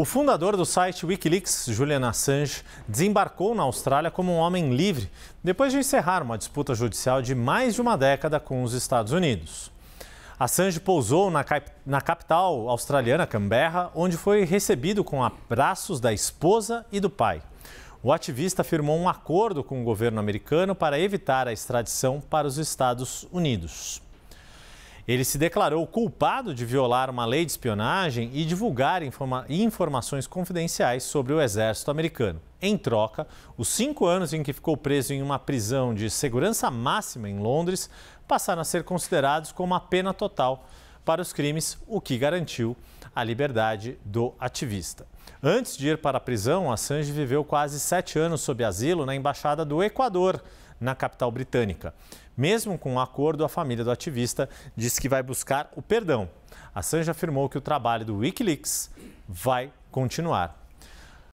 O fundador do site Wikileaks, Julian Assange, desembarcou na Austrália como um homem livre depois de encerrar uma disputa judicial de mais de uma década com os Estados Unidos. Assange pousou na, cap na capital australiana, Canberra, onde foi recebido com abraços da esposa e do pai. O ativista firmou um acordo com o governo americano para evitar a extradição para os Estados Unidos. Ele se declarou culpado de violar uma lei de espionagem e divulgar informa informações confidenciais sobre o exército americano. Em troca, os cinco anos em que ficou preso em uma prisão de segurança máxima em Londres passaram a ser considerados como a pena total para os crimes, o que garantiu a liberdade do ativista. Antes de ir para a prisão, Assange viveu quase sete anos sob asilo na Embaixada do Equador na capital britânica. Mesmo com o um acordo, a família do ativista disse que vai buscar o perdão. A afirmou que o trabalho do Wikileaks vai continuar.